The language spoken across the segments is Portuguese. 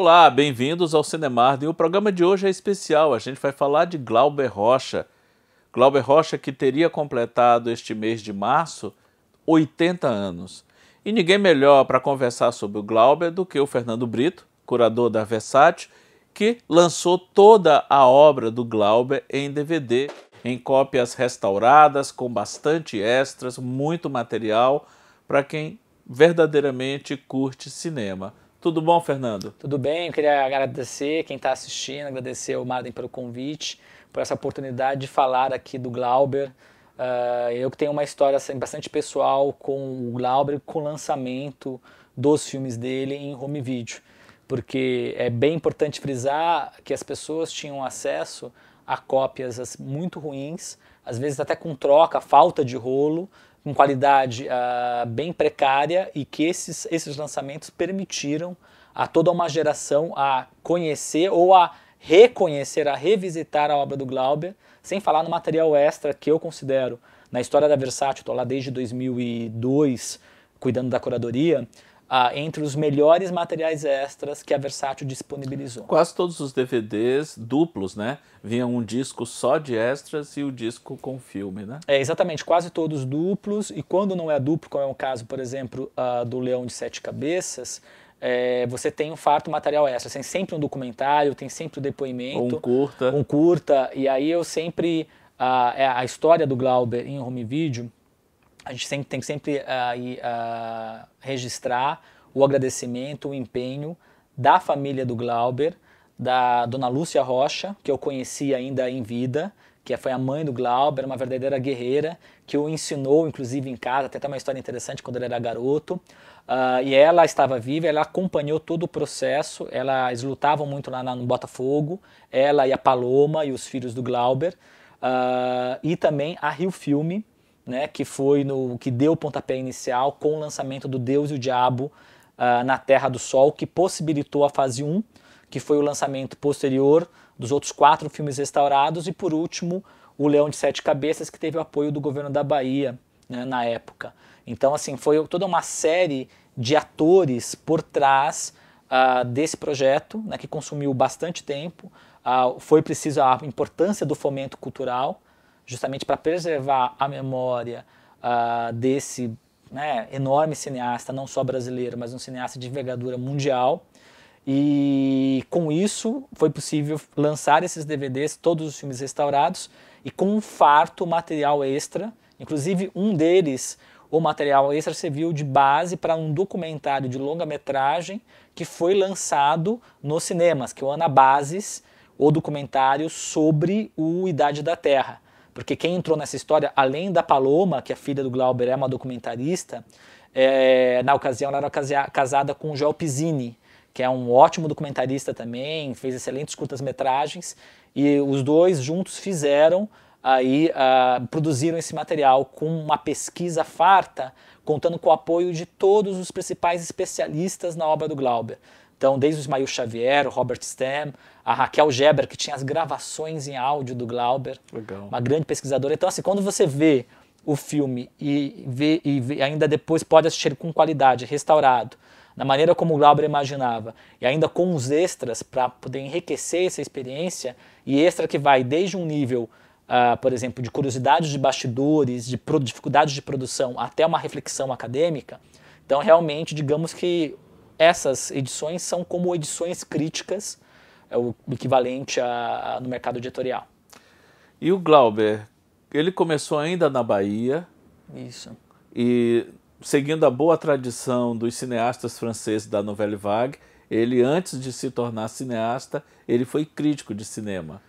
Olá, bem-vindos ao Cinemardo e o programa de hoje é especial. A gente vai falar de Glauber Rocha. Glauber Rocha que teria completado este mês de março 80 anos. E ninguém melhor para conversar sobre o Glauber do que o Fernando Brito, curador da Versátil, que lançou toda a obra do Glauber em DVD, em cópias restauradas, com bastante extras, muito material para quem verdadeiramente curte cinema. Tudo bom, Fernando? Tudo bem, eu queria agradecer quem está assistindo, agradecer ao Marden pelo convite, por essa oportunidade de falar aqui do Glauber. Uh, eu que tenho uma história assim, bastante pessoal com o Glauber, com o lançamento dos filmes dele em home video. Porque é bem importante frisar que as pessoas tinham acesso a cópias assim, muito ruins, às vezes até com troca, falta de rolo, com qualidade uh, bem precária e que esses, esses lançamentos permitiram a toda uma geração a conhecer ou a reconhecer, a revisitar a obra do Glauber, sem falar no material extra que eu considero na história da Versátil, estou lá desde 2002 cuidando da curadoria, ah, entre os melhores materiais extras que a Versátil disponibilizou. Quase todos os DVDs duplos, né? Vinha um disco só de extras e o disco com filme, né? É, exatamente, quase todos duplos. E quando não é duplo, como é o caso, por exemplo, ah, do Leão de Sete Cabeças, é, você tem um farto material extra. Tem sempre um documentário, tem sempre o um depoimento. Ou um curta. Um curta. E aí eu sempre. A, ah, é a história do Glauber em home video a gente sempre, tem que sempre uh, registrar o agradecimento, o empenho da família do Glauber, da dona Lúcia Rocha, que eu conheci ainda em vida, que foi a mãe do Glauber, uma verdadeira guerreira, que o ensinou, inclusive, em casa, até uma história interessante quando ele era garoto. Uh, e ela estava viva, ela acompanhou todo o processo, eles lutavam muito lá no Botafogo, ela e a Paloma e os filhos do Glauber. Uh, e também a Rio Filme, né, que foi no que deu o pontapé inicial com o lançamento do Deus e o Diabo uh, na Terra do Sol, que possibilitou a fase 1, que foi o lançamento posterior dos outros quatro filmes restaurados, e por último, o Leão de Sete Cabeças, que teve o apoio do governo da Bahia né, na época. Então, assim, foi toda uma série de atores por trás uh, desse projeto, né, que consumiu bastante tempo. Uh, foi preciso a importância do fomento cultural, justamente para preservar a memória uh, desse né, enorme cineasta, não só brasileiro, mas um cineasta de envergadura mundial. E com isso foi possível lançar esses DVDs, todos os filmes restaurados, e com um farto material extra, inclusive um deles, o material extra serviu de base para um documentário de longa-metragem que foi lançado nos cinemas, que é o Ana Bases, o documentário sobre o Idade da Terra porque quem entrou nessa história, além da Paloma, que é filha do Glauber, é uma documentarista, é, na ocasião ela era casada com o Joel Pizzini, que é um ótimo documentarista também, fez excelentes curtas-metragens, e os dois juntos fizeram aí ah, produziram esse material com uma pesquisa farta, contando com o apoio de todos os principais especialistas na obra do Glauber. Então, desde o Ismael Xavier, o Robert Stem, a Raquel Geber, que tinha as gravações em áudio do Glauber, Legal. uma grande pesquisadora. Então, assim, quando você vê o filme e, vê, e vê, ainda depois pode assistir com qualidade, restaurado, na maneira como o Glauber imaginava, e ainda com os extras para poder enriquecer essa experiência, e extra que vai desde um nível, uh, por exemplo, de curiosidades de bastidores, de dificuldades de produção, até uma reflexão acadêmica. Então, realmente, digamos que essas edições são como edições críticas, é o equivalente a, a no mercado editorial. E o Glauber, ele começou ainda na Bahia. Isso. E seguindo a boa tradição dos cineastas franceses da Nouvelle Vague, ele antes de se tornar cineasta, ele foi crítico de cinema.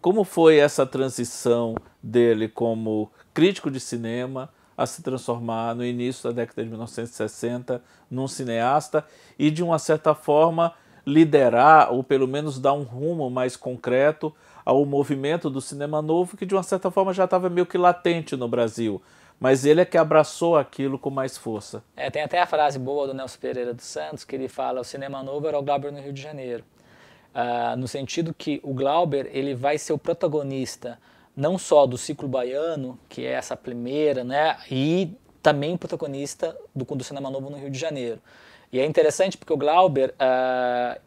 Como foi essa transição dele como crítico de cinema a se transformar no início da década de 1960 num cineasta e de uma certa forma liderar ou pelo menos dar um rumo mais concreto ao movimento do cinema novo que de uma certa forma já estava meio que latente no Brasil, mas ele é que abraçou aquilo com mais força. É, tem até a frase boa do Nelson Pereira dos Santos que ele fala: o cinema novo era o Glauber no Rio de Janeiro, uh, no sentido que o Glauber ele vai ser o protagonista não só do ciclo baiano, que é essa primeira, né, e também protagonista do Conducendo a Novo no Rio de Janeiro. E é interessante porque o Glauber ah,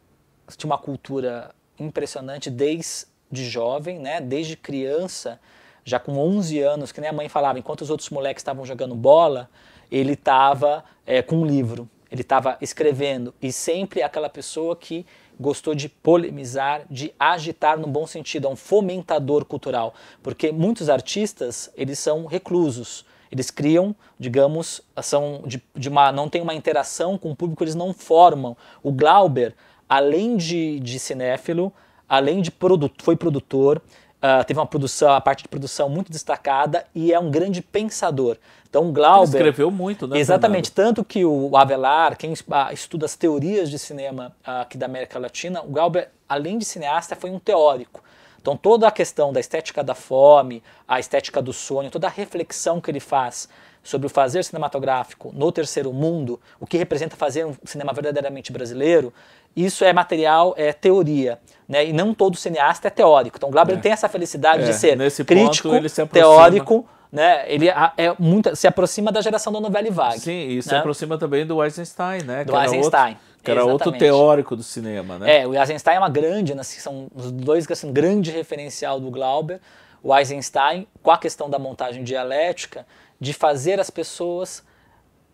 tinha uma cultura impressionante desde jovem, né, desde criança, já com 11 anos, que nem a mãe falava, enquanto os outros moleques estavam jogando bola, ele estava é, eh, com um livro, ele estava escrevendo, e sempre aquela pessoa que gostou de polemizar, de agitar no bom sentido, é um fomentador cultural, porque muitos artistas, eles são reclusos, eles criam, digamos, são de, de uma, não tem uma interação com o público, eles não formam. O Glauber, além de, de cinéfilo, além de produto, foi produtor, Uh, teve uma produção, a parte de produção muito destacada e é um grande pensador. Então, o Glauber. Ele escreveu muito, né? Exatamente. Fernando? Tanto que o Avelar, quem ah, estuda as teorias de cinema ah, aqui da América Latina, o Glauber, além de cineasta, foi um teórico. Então, toda a questão da estética da fome, a estética do sonho, toda a reflexão que ele faz sobre o fazer cinematográfico no terceiro mundo, o que representa fazer um cinema verdadeiramente brasileiro, isso é material, é teoria. Né? E não todo cineasta é teórico. Então, o Glauber é. tem essa felicidade é. de ser Nesse crítico, se teórico, né? Ele é muito, se aproxima da geração da novela e vague. Sim, e se né? aproxima também do Eisenstein, né? Do que Eisenstein. Outro, que era outro teórico do cinema, né? É, o Eisenstein é uma grande, né, assim, são os dois assim, grande referencial do Glauber, o Eisenstein com a questão da montagem dialética de fazer as pessoas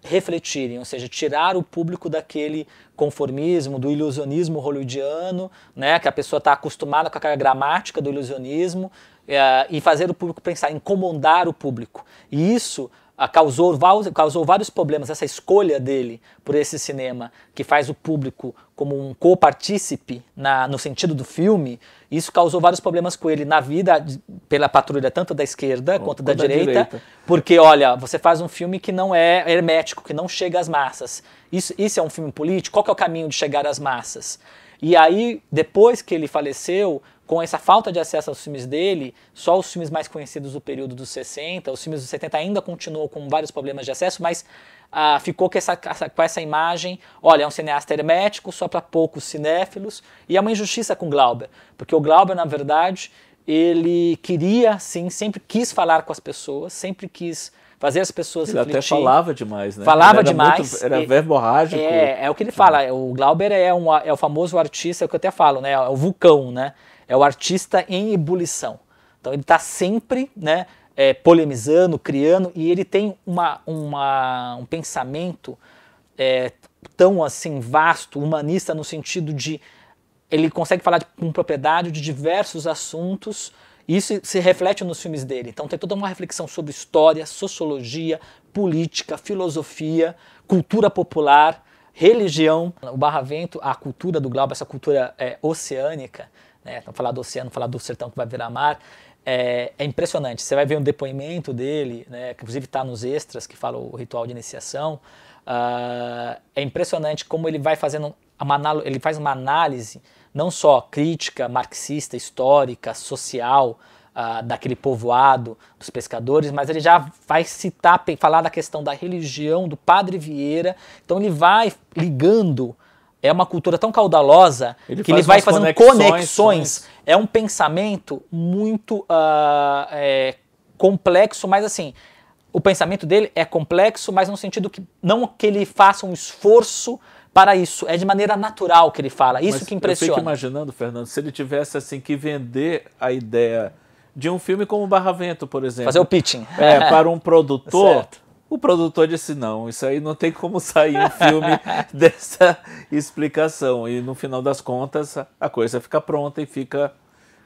refletirem, ou seja, tirar o público daquele conformismo, do ilusionismo hollywoodiano, né, que a pessoa está acostumada com aquela gramática do ilusionismo, é, e fazer o público pensar, incomodar o público. E isso ah, causou, causou vários problemas essa escolha dele por esse cinema que faz o público como um copartícipe no sentido do filme, isso causou vários problemas com ele na vida pela patrulha tanto da esquerda quanto da, da direita, direita, porque olha, você faz um filme que não é hermético, que não chega às massas. Isso, isso é um filme político, qual é o caminho de chegar às massas? E aí, depois que ele faleceu, com essa falta de acesso aos filmes dele, só os filmes mais conhecidos do período dos 60, os filmes dos 70 ainda continuam com vários problemas de acesso, mas ah, ficou com essa, com essa imagem, olha, é um cineasta hermético, só para poucos cinéfilos, e é uma injustiça com Glauber, porque o Glauber, na verdade, ele queria, sim, sempre quis falar com as pessoas, sempre quis fazer as pessoas ele refletir. até falava demais, né? Falava ele era demais. Muito, era e, verborrágico. É, é o que ele fala, o Glauber é, um, é o famoso artista, é o que eu até falo, né? É o vulcão, né? é o artista em ebulição. Então ele está sempre né, é, polemizando, criando, e ele tem uma, uma um pensamento é, tão assim vasto, humanista, no sentido de ele consegue falar com propriedade de diversos assuntos. E isso se reflete nos filmes dele. Então tem toda uma reflexão sobre história, sociologia, política, filosofia, cultura popular, religião. O Barravento, a cultura do Glauber, essa cultura é, oceânica, né? Então, falar do oceano, falar do sertão que vai virar mar, é, é impressionante. Você vai ver um depoimento dele, né? que inclusive está nos extras, que fala o ritual de iniciação. Uh, é impressionante como ele vai fazendo uma, ele faz uma análise não só crítica, marxista, histórica, social, uh, daquele povoado, dos pescadores, mas ele já vai citar, falar da questão da religião, do padre Vieira. Então ele vai ligando é uma cultura tão caudalosa ele que ele vai fazendo conexões, conexões. É um pensamento muito uh, é, complexo, mas assim, o pensamento dele é complexo, mas no sentido que não que ele faça um esforço para isso, é de maneira natural que ele fala. Isso mas que impressiona. Eu fico imaginando, Fernando, se ele tivesse assim que vender a ideia de um filme como Barra Vento, por exemplo. Fazer o pitching. É, para um produtor. certo o produtor disse: não, isso aí não tem como sair um filme dessa explicação. E no final das contas, a coisa fica pronta e fica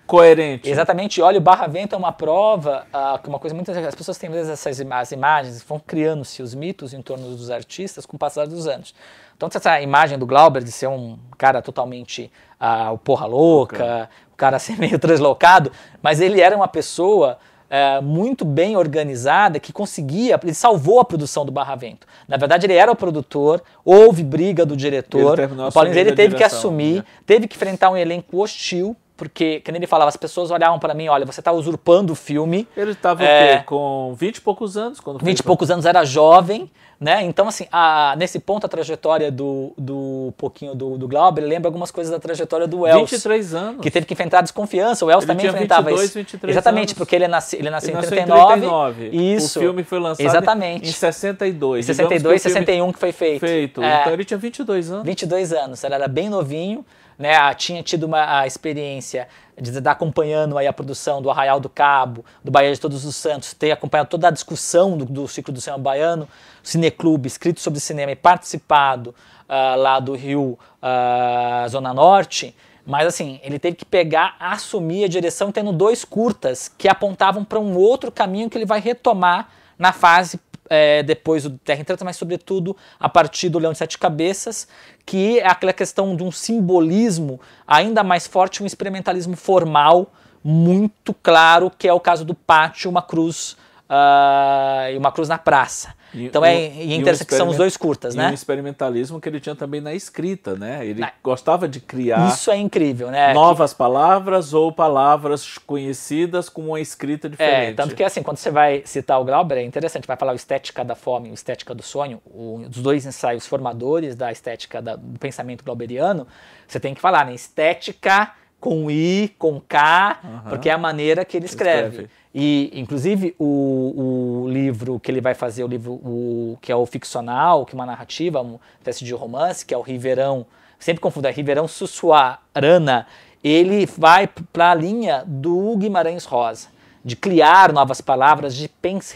coerente. Exatamente. o barra vento é uma prova, uh, uma coisa muito As pessoas têm vezes essas im as imagens, vão criando-se os mitos em torno dos artistas com o passar dos anos. Então, essa imagem do Glauber de ser um cara totalmente uh, porra louca, o okay. cara ser meio translocado, mas ele era uma pessoa é, muito bem organizada que conseguia, ele salvou a produção do Barravento. Na verdade, ele era o produtor, houve briga do diretor, ele o Paulinho ele teve que assumir, né? teve que enfrentar um elenco hostil porque, como ele falava, as pessoas olhavam para mim, olha, você está usurpando o filme. Ele estava é, com 20 e poucos anos quando 20 e né? poucos anos era jovem, né? Então, assim, a, nesse ponto a trajetória do, do pouquinho do, do Glauber lembra algumas coisas da trajetória do Wells. 23 anos. Que teve que enfrentar a desconfiança. O Wells ele também enfrentava 22, isso. 23 Exatamente, anos. porque ele, nasce, ele nasceu ele em 39. Nasceu em 39. Isso. O filme foi lançado Exatamente. em 62. Em 62, 62 que 61 que foi feito. Feito. É, então ele tinha 22 anos. 22 anos, ele era bem novinho né, tinha tido uma a experiência de estar acompanhando aí a produção do Arraial do Cabo, do Bahia de Todos os Santos, ter acompanhado toda a discussão do, do ciclo do cinema baiano, cineclube, escrito sobre cinema e participado uh, lá do Rio uh, Zona Norte, mas assim, ele teve que pegar, assumir a direção, tendo dois curtas que apontavam para um outro caminho que ele vai retomar na fase é, depois do Terra em Treta, mas sobretudo a partir do Leão de Sete Cabeças, que é aquela questão de um simbolismo ainda mais forte, um experimentalismo formal muito claro, que é o caso do pátio, uma cruz uh, e uma cruz na praça. E, então é interessante um que são os dois curtas, né? E um experimentalismo que ele tinha também na escrita, né? Ele na... É. gostava de criar. Isso é incrível, né? Novas que... palavras ou palavras conhecidas com uma escrita é, diferente. É, tanto que assim, quando você vai citar o Glauber, é interessante, vai falar o Estética da Fome e o Estética do Sonho, o, os dois ensaios formadores da estética da, do pensamento glauberiano, você tem que falar, né? Estética com I, com K, uhum. porque é a maneira que ele escreve. escreve. E, inclusive, o, o, livro que ele vai fazer, o livro o, que é o ficcional, que é uma narrativa, um teste de romance, que é o Riverão, sempre confunda, é Riverão Sussuarana, ele vai para a linha do Guimarães Rosa, de criar novas palavras, de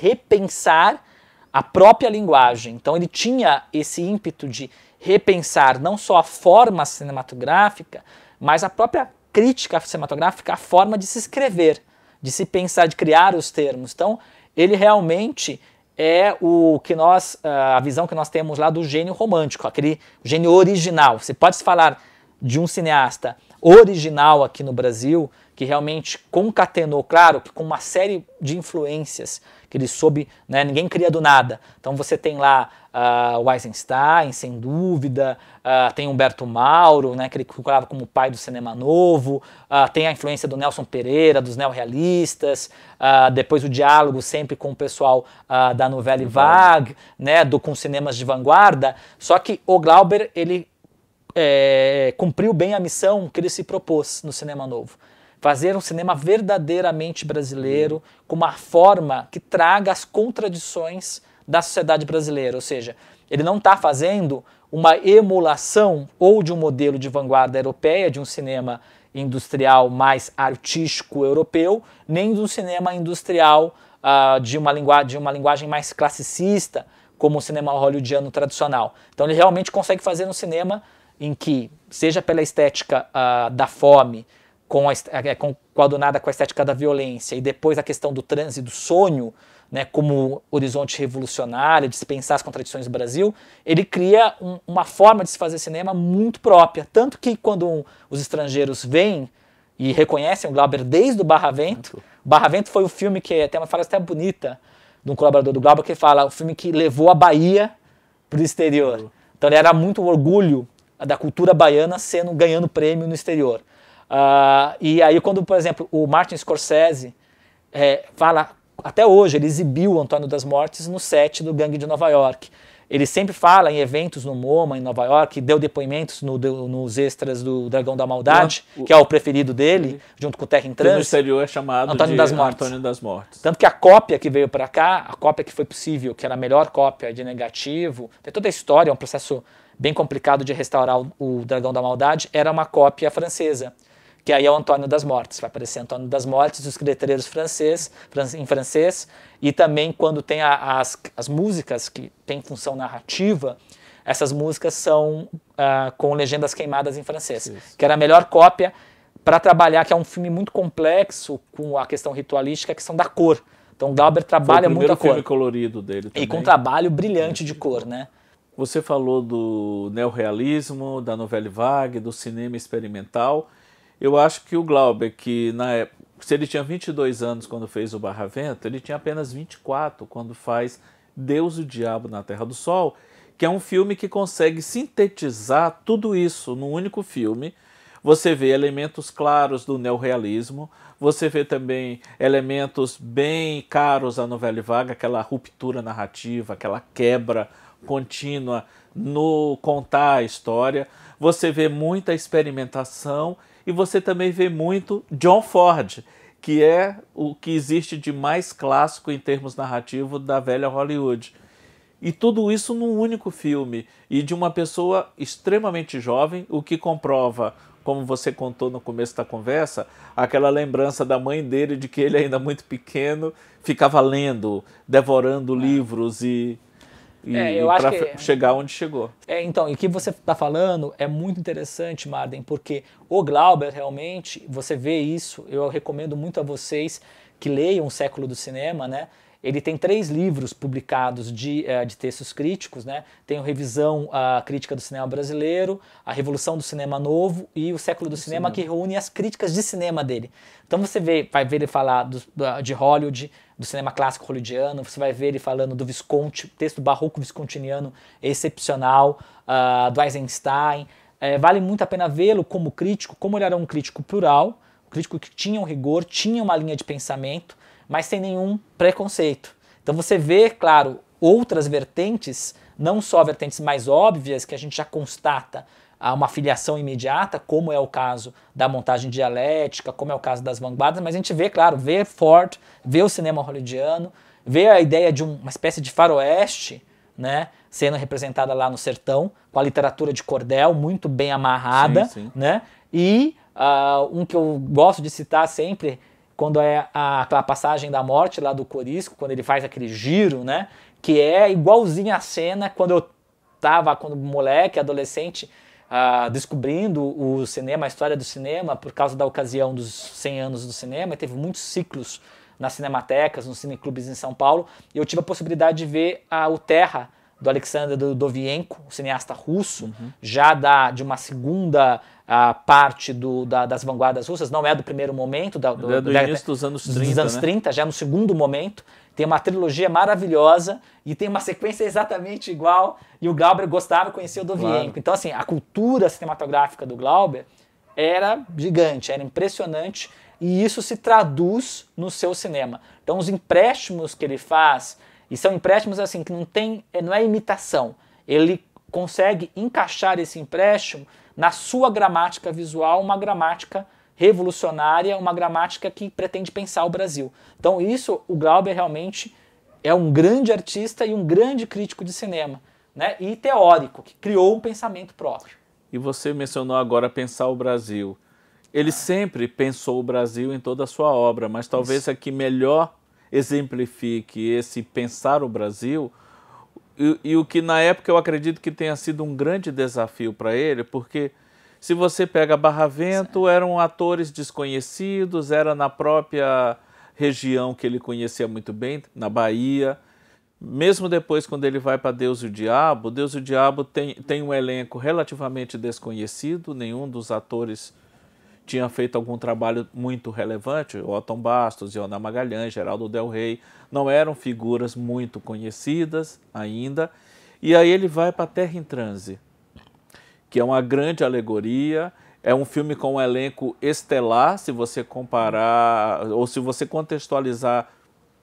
repensar a própria linguagem. Então, ele tinha esse ímpeto de repensar não só a forma cinematográfica, mas a própria crítica cinematográfica, a forma de se escrever de se pensar, de criar os termos. Então, ele realmente é o que nós, ah, a visão que nós temos lá do gênio romântico, aquele gênio original. Você pode falar de um cineasta original aqui no Brasil, que realmente concatenou, claro, que com uma série de influências que ele soube, né, ninguém cria do nada. Então você tem lá uh, o Eisenstein, sem dúvida, uh, tem Humberto Mauro, né, que ele calculava como pai do cinema novo, uh, tem a influência do Nelson Pereira, dos neorrealistas, uh, depois o diálogo sempre com o pessoal da Nouvelle Vague, né, do, com cinemas de vanguarda, só que o Glauber, ele é, cumpriu bem a missão que ele se propôs no cinema novo. Fazer um cinema verdadeiramente brasileiro, com uma forma que traga as contradições da sociedade brasileira. Ou seja, ele não está fazendo uma emulação ou de um modelo de vanguarda europeia, de um cinema industrial mais artístico europeu, nem de um cinema industrial uh, de, uma de uma linguagem mais classicista, como o cinema hollywoodiano tradicional. Então ele realmente consegue fazer um cinema em que, seja pela estética uh, da fome, com, a, é, é, com, coadunada com a estética da violência e depois a questão do transe do sonho, né, como horizonte revolucionário, de se pensar as contradições do Brasil, ele cria um, uma forma de se fazer cinema muito própria. Tanto que quando um, os estrangeiros vêm e reconhecem o Glauber desde o Barra Vento, Barra Vento foi o filme que tem uma frase até bonita de um colaborador do Glauber que fala o filme que levou a Bahia para o exterior. Então ele era muito orgulho da cultura baiana sendo ganhando prêmio no exterior. Uh, e aí, quando, por exemplo, o Martin Scorsese é, fala, até hoje, ele exibiu o Antônio das Mortes no set do Gangue de Nova York. Ele sempre fala em eventos no MoMA, em Nova York, deu depoimentos no, nos extras do Dragão da Maldade, o, que é o preferido dele, junto com o Terra em No exterior é chamado Antônio das, Mortes. Antônio das Mortes. Tanto que a cópia que veio para cá, a cópia que foi possível, que era a melhor cópia de negativo, tem toda a história, é um processo bem complicado de restaurar o, o Dragão da Maldade, era uma cópia francesa que aí é o Antônio das Mortes, vai aparecer Antônio das Mortes, e os letreiros francês, em francês, e também quando tem a, as, as músicas que têm função narrativa, essas músicas são uh, com legendas queimadas em francês, Isso. que era a melhor cópia para trabalhar, que é um filme muito complexo com a questão ritualística, a questão da cor. Então Glauber trabalha muito a cor. o filme colorido dele também. E com um trabalho brilhante de cor, né? Você falou do neorrealismo, da novela vague, do cinema experimental. Eu acho que o Glauber, que na época, se ele tinha 22 anos quando fez o Barra Vento, ele tinha apenas 24 quando faz Deus e o Diabo na Terra do Sol, que é um filme que consegue sintetizar tudo isso num único filme. Você vê elementos claros do neorrealismo, você vê também elementos bem caros à novela vaga, aquela ruptura narrativa, aquela quebra contínua no contar a história. Você vê muita experimentação e você também vê muito John Ford, que é o que existe de mais clássico em termos narrativos da velha Hollywood. E tudo isso num único filme e de uma pessoa extremamente jovem, o que comprova, como você contou no começo da conversa, aquela lembrança da mãe dele de que ele ainda muito pequeno ficava lendo, devorando é. livros e e, é, para que... É. chegar onde chegou. É, então, e o que você está falando é muito interessante, Marden, porque o Glauber realmente, você vê isso, eu recomendo muito a vocês que leiam o século do cinema, né? Ele tem três livros publicados de, eh, de textos críticos, né? Tem o Revisão a Crítica do Cinema Brasileiro, A Revolução do Cinema Novo e O Século do cinema, cinema, que reúne as críticas de cinema dele. Então você vê, vai ver ele falar do, de Hollywood, do cinema clássico hollywoodiano, você vai ver ele falando do Visconti, texto barroco viscontiniano excepcional, uh, do Eisenstein. É, vale muito a pena vê-lo como crítico, como ele era um crítico plural, um crítico que tinha um rigor, tinha uma linha de pensamento, mas sem nenhum preconceito. Então você vê, claro, outras vertentes, não só vertentes mais óbvias, que a gente já constata uma filiação imediata, como é o caso da montagem dialética, como é o caso das vanguardas, mas a gente vê, claro, vê Ford, vê o cinema hollywoodiano, vê a ideia de uma espécie de faroeste, né, sendo representada lá no sertão, com a literatura de cordel muito bem amarrada, sim, sim. né, e uh, um que eu gosto de citar sempre quando é a, aquela passagem da morte lá do Corisco, quando ele faz aquele giro, né? Que é igualzinha a cena quando eu tava, quando moleque, adolescente, ah, descobrindo o cinema, a história do cinema, por causa da ocasião dos 100 anos do cinema, e teve muitos ciclos nas cinematecas, nos cineclubes em São Paulo, e eu tive a possibilidade de ver o Terra, do Alexander Dovienko, um cineasta russo, uhum. já da, de uma segunda a ah, parte do, da, das vanguardas russas, não é do primeiro momento, da, do, é do início dos anos 30, dos anos 30 né? já é no segundo momento. Tem uma trilogia maravilhosa e tem uma sequência exatamente igual. E o Glauber gostava e conhecia o Dovienko. Claro. Então, assim, a cultura cinematográfica do Glauber era gigante, era impressionante. E isso se traduz no seu cinema. Então, os empréstimos que ele faz e são empréstimos assim que não tem, é, não é imitação. Ele consegue encaixar esse empréstimo na sua gramática visual, uma gramática revolucionária, uma gramática que pretende pensar o Brasil. Então, isso o Glauber realmente é um grande artista e um grande crítico de cinema, né? E teórico, que criou um pensamento próprio. E você mencionou agora pensar o Brasil. Ele ah. sempre pensou o Brasil em toda a sua obra, mas talvez isso. a que melhor exemplifique esse pensar o Brasil. E, e o que na época eu acredito que tenha sido um grande desafio para ele, porque se você pega Barravento, certo. eram atores desconhecidos, era na própria região que ele conhecia muito bem, na Bahia. Mesmo depois, quando ele vai para Deus e o Diabo, Deus e o Diabo tem, tem um elenco relativamente desconhecido, nenhum dos atores tinha feito algum trabalho muito relevante, Otton Bastos, Ioná Magalhães, Geraldo Del Rey, não eram figuras muito conhecidas ainda. E aí ele vai para Terra em Transe, que é uma grande alegoria, é um filme com um elenco estelar, se você comparar ou se você contextualizar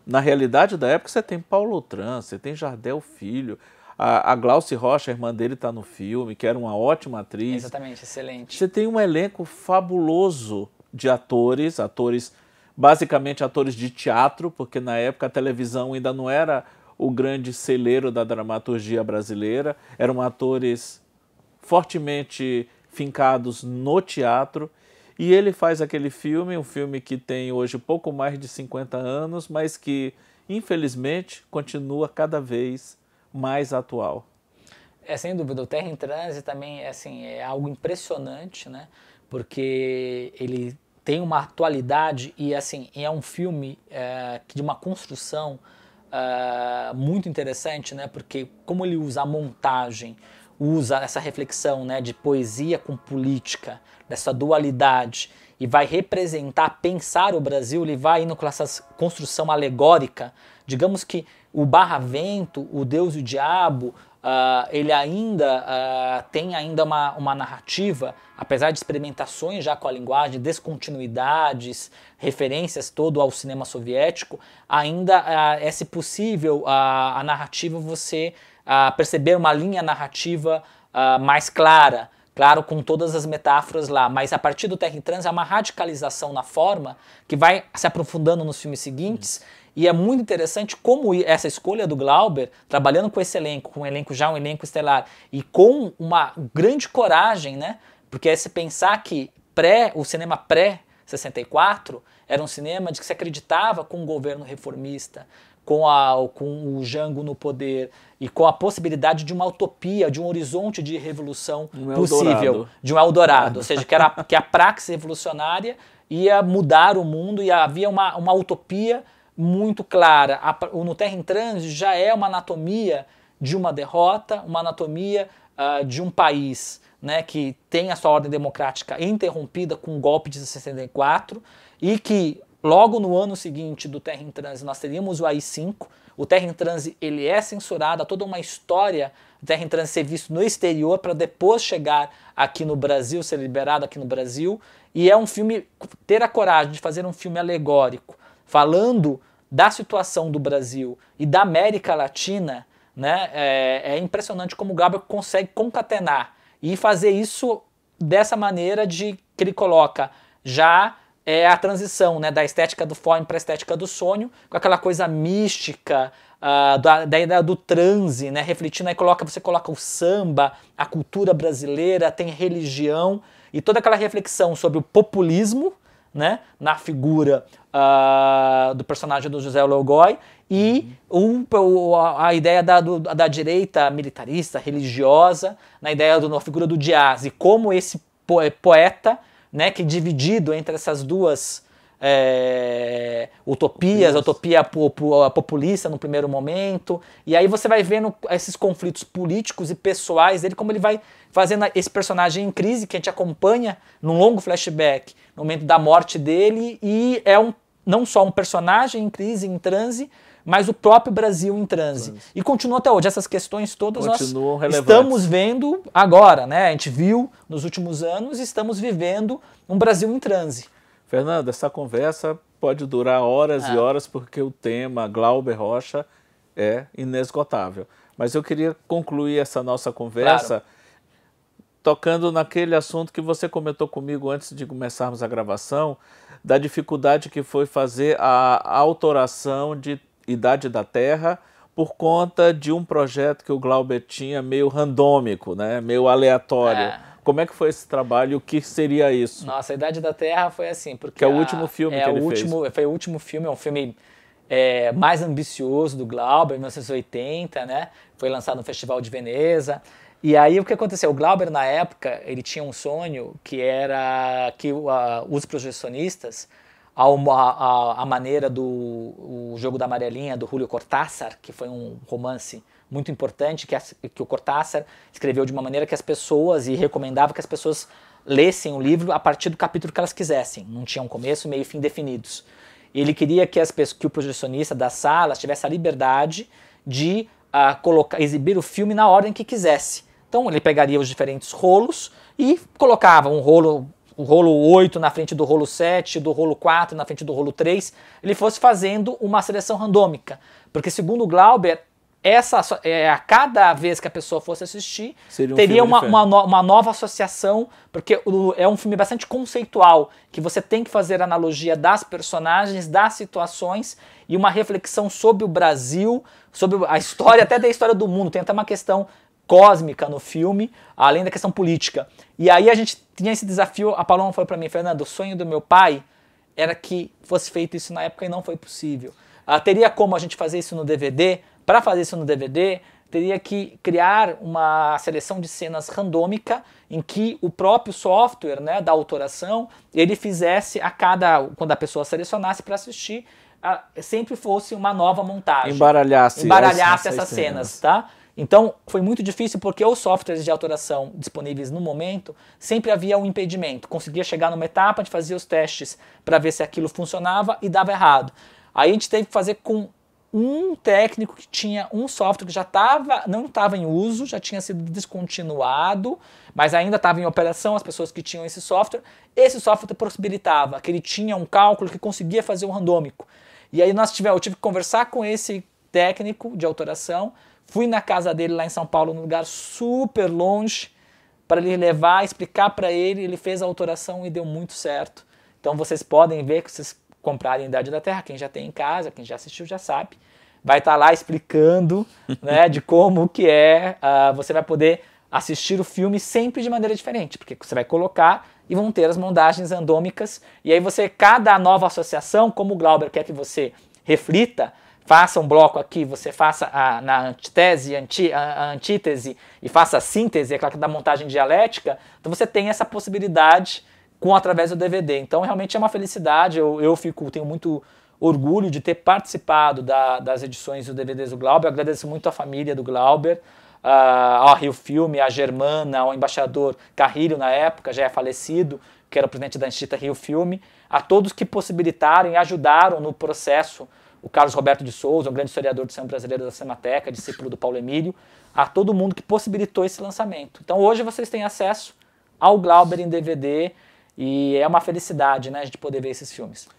na realidade da época, você tem Paulo Tran, você tem Jardel Filho, a, a Rocha, a irmã dele, está no filme, que era uma ótima atriz. Exatamente, excelente. Você tem um elenco fabuloso de atores, atores, basicamente atores de teatro, porque na época a televisão ainda não era o grande celeiro da dramaturgia brasileira, eram atores fortemente fincados no teatro. E ele faz aquele filme, um filme que tem hoje pouco mais de 50 anos, mas que infelizmente continua cada vez mais atual? É sem dúvida, o Terra em Trânsito também é, assim, é algo impressionante, né? Porque ele tem uma atualidade e assim é um filme é, de uma construção é, muito interessante, né? Porque como ele usa a montagem, usa essa reflexão, né, de poesia com política, dessa dualidade e vai representar, pensar o Brasil, ele vai indo com essa construção alegórica, digamos que o Barravento, o Deus e o Diabo, Uh, ele ainda uh, tem ainda uma, uma narrativa, apesar de experimentações já com a linguagem, descontinuidades, referências todo ao cinema soviético, ainda uh, é se possível a narrativa você perceber uma linha narrativa mais clara. Claro, com todas as metáforas lá, mas a partir do Terra Trans é uma radicalização na forma que vai se aprofundando nos filmes seguintes. Uhum. E é muito interessante como essa escolha do Glauber, trabalhando com esse elenco, com um elenco já um elenco estelar, e com uma grande coragem, né? Porque é se pensar que pré, o cinema pré-64 era um cinema de que se acreditava com um governo reformista, com, a, com o Jango no poder e com a possibilidade de uma utopia, de um horizonte de revolução um possível, de um Eldorado. Ou seja, que, era, que a praxe revolucionária ia mudar o mundo e havia uma, uma utopia muito clara. A, o No Terra em Trânsito já é uma anatomia de uma derrota, uma anatomia uh, de um país né, que tem a sua ordem democrática interrompida com o golpe de 64 e que Logo no ano seguinte do Terra em Transe, nós teríamos o AI-5. O Terra em Transe ele é censurado, há toda uma história do Terra em Transe ser visto no exterior para depois chegar aqui no Brasil, ser liberado aqui no Brasil. E é um filme, ter a coragem de fazer um filme alegórico, falando da situação do Brasil e da América Latina, né, é, é impressionante como o Gabriel consegue concatenar e fazer isso dessa maneira de que ele coloca já é a transição né, da estética do fone para a estética do sonho, com aquela coisa mística uh, da, da, ideia do transe, né, refletindo, aí coloca, você coloca o samba, a cultura brasileira, tem religião, e toda aquela reflexão sobre o populismo, né, na figura uh, do personagem do José Logoi, e uhum. um, a ideia da, do, da direita militarista, religiosa, na ideia da figura do Diaz, e como esse é, poeta né, que é dividido entre essas duas é, utopias, utopia populista no primeiro momento, e aí você vai vendo esses conflitos políticos e pessoais dele, como ele vai fazendo esse personagem em crise que a gente acompanha num longo flashback, no momento da morte dele, e é um não só um personagem em crise, em transe, mas o próprio Brasil em transe. Trans. E continua até hoje. Essas questões todas Continuam nós estamos vendo agora, né? A gente viu nos últimos anos e estamos vivendo um Brasil em transe. Fernando, essa conversa pode durar horas ah. e é. horas, porque o tema Glauber Rocha é inesgotável. Mas eu queria concluir essa nossa conversa claro. tocando naquele assunto que você comentou comigo antes de começarmos a gravação, da dificuldade que foi fazer a autoração de Idade da Terra por conta de um projeto que o Glauber tinha meio randômico, né? meio aleatório. É. Como é que foi esse trabalho? O que seria isso? Nossa, a Idade da Terra foi assim, porque que é o último filme é que ele o último, fez. Foi o último filme, é um filme é, mais ambicioso do Glauber, 1980, né? Foi lançado no Festival de Veneza. E aí o que aconteceu? O Glauber na época ele tinha um sonho que era que uh, os projecionistas a, a, maneira do o Jogo da Amarelinha, do Julio Cortázar, que foi um romance muito importante que, que o Cortázar escreveu de uma maneira que as pessoas, e recomendava que as pessoas lessem o livro a partir do capítulo que elas quisessem, não tinha um começo, meio e fim definidos. Ele queria que, as, que o projecionista das salas tivesse a liberdade de ah, colocar, exibir o filme na ordem que quisesse. Então ele pegaria os diferentes rolos e colocava um rolo o rolo 8 na frente do rolo 7, do rolo 4 na frente do rolo 3, ele fosse fazendo uma seleção randômica. Porque, segundo o Glauber, essa, é, a cada vez que a pessoa fosse assistir, um teria uma, uma, no, uma, nova associação, porque o, é um filme bastante conceitual, que você tem que fazer analogia das personagens, das situações e uma reflexão sobre o Brasil, sobre a história, até da história do mundo. Tem até uma questão cósmica no filme, além da questão política. E aí a gente tinha esse desafio, a Paloma falou para mim, Fernando, o sonho do meu pai era que fosse feito isso na época e não foi possível. Ah, teria como a gente fazer isso no DVD? Para fazer isso no DVD, teria que criar uma seleção de cenas randômica em que o próprio software né, da autoração ele fizesse a cada quando a pessoa selecionasse para assistir a, sempre fosse uma nova montagem embaralhasse embaralhasse essas cenas, cenas tá então, foi muito difícil porque os softwares de autoração disponíveis no momento sempre havia um impedimento. Conseguia chegar numa etapa de fazer os testes para ver se aquilo funcionava e dava errado. Aí a gente teve que fazer com um técnico que tinha um software que já tava, não estava em uso, já tinha sido descontinuado, mas ainda estava em operação as pessoas que tinham esse software. Esse software possibilitava que ele tinha um cálculo que conseguia fazer um randômico. E aí nós tivemos, eu tive que conversar com esse técnico de autoração Fui na casa dele lá em São Paulo, num lugar super longe, para ele levar, explicar para ele. Ele fez a autoração e deu muito certo. Então vocês podem ver que vocês comprarem Idade da Terra, quem já tem em casa, quem já assistiu já sabe. Vai estar tá lá explicando né, de como que é. Uh, você vai poder assistir o filme sempre de maneira diferente, porque você vai colocar e vão ter as montagens andômicas. E aí você, cada nova associação, como o Glauber quer que você reflita, faça um bloco aqui, você faça a, na antitese, anti, a, a antítese e faça a síntese, aquela é que da montagem dialética, então você tem essa possibilidade com através do DVD. Então realmente é uma felicidade, eu, eu fico, tenho muito orgulho de ter participado da, das edições do DVD do Glauber, eu agradeço muito à família do Glauber, uh, ah, ao Rio Filme, à Germana, ao embaixador Carrilho na época, já é falecido, que era o presidente da Instituta Rio Filme, a todos que possibilitaram e ajudaram no processo o Carlos Roberto de Souza, um grande historiador do cinema brasileiro da Cinemateca, discípulo do Paulo Emílio, a todo mundo que possibilitou esse lançamento. Então hoje vocês têm acesso ao Glauber em DVD e é uma felicidade, né, a gente poder ver esses filmes.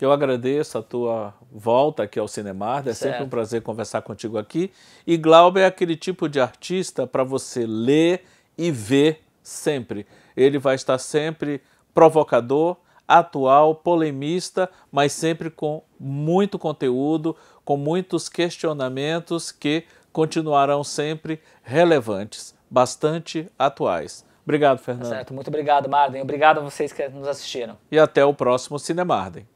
Eu agradeço a tua volta aqui ao Cinemar, é certo. sempre um prazer conversar contigo aqui. E Glauber é aquele tipo de artista para você ler e ver sempre. Ele vai estar sempre provocador, atual, polemista, mas sempre com muito conteúdo, com muitos questionamentos que continuarão sempre relevantes, bastante atuais. Obrigado, Fernando. certo. Muito obrigado, Marden. Obrigado a vocês que nos assistiram. E até o próximo Cinemarden.